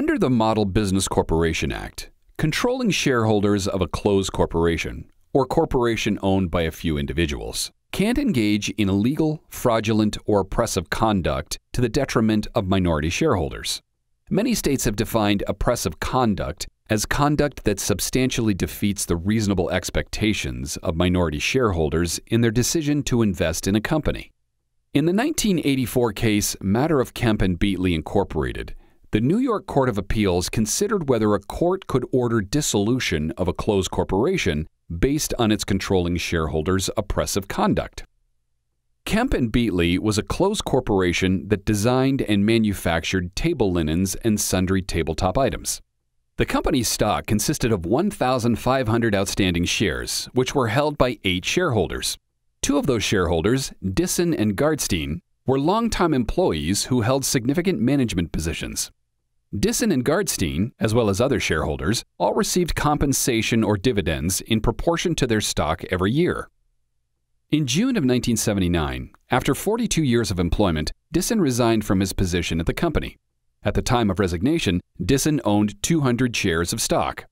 Under the Model Business Corporation Act, controlling shareholders of a closed corporation, or corporation owned by a few individuals, can't engage in illegal, fraudulent, or oppressive conduct to the detriment of minority shareholders. Many states have defined oppressive conduct as conduct that substantially defeats the reasonable expectations of minority shareholders in their decision to invest in a company. In the 1984 case Matter of Kemp and Beatley Incorporated, the New York Court of Appeals considered whether a court could order dissolution of a closed corporation based on its controlling shareholders' oppressive conduct. Kemp and Beatley was a closed corporation that designed and manufactured table linens and sundry tabletop items. The company's stock consisted of 1,500 outstanding shares, which were held by eight shareholders. Two of those shareholders, Disson and Gardstein, were longtime employees who held significant management positions. Disson and Gardstein, as well as other shareholders, all received compensation or dividends in proportion to their stock every year. In June of 1979, after 42 years of employment, Disson resigned from his position at the company. At the time of resignation, Disson owned 200 shares of stock.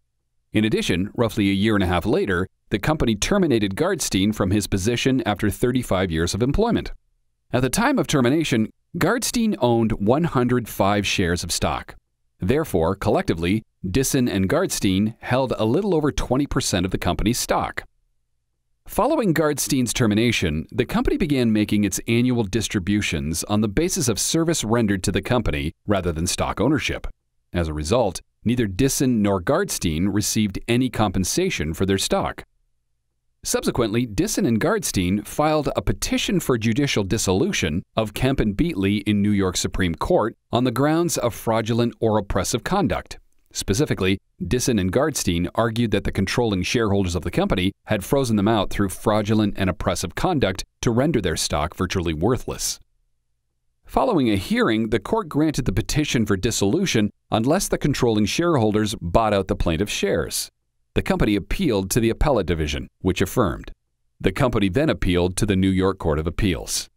In addition, roughly a year and a half later, the company terminated Gardstein from his position after 35 years of employment. At the time of termination, Gardstein owned 105 shares of stock. Therefore, collectively, Disson and Gardstein held a little over 20% of the company's stock. Following Gardstein's termination, the company began making its annual distributions on the basis of service rendered to the company rather than stock ownership. As a result, neither Disson nor Gardstein received any compensation for their stock. Subsequently, Disson and Gardstein filed a petition for judicial dissolution of Kemp and Beatley in New York Supreme Court on the grounds of fraudulent or oppressive conduct. Specifically, Disson and Gardstein argued that the controlling shareholders of the company had frozen them out through fraudulent and oppressive conduct to render their stock virtually worthless. Following a hearing, the court granted the petition for dissolution unless the controlling shareholders bought out the plaintiff's shares. The company appealed to the Appellate Division, which affirmed. The company then appealed to the New York Court of Appeals.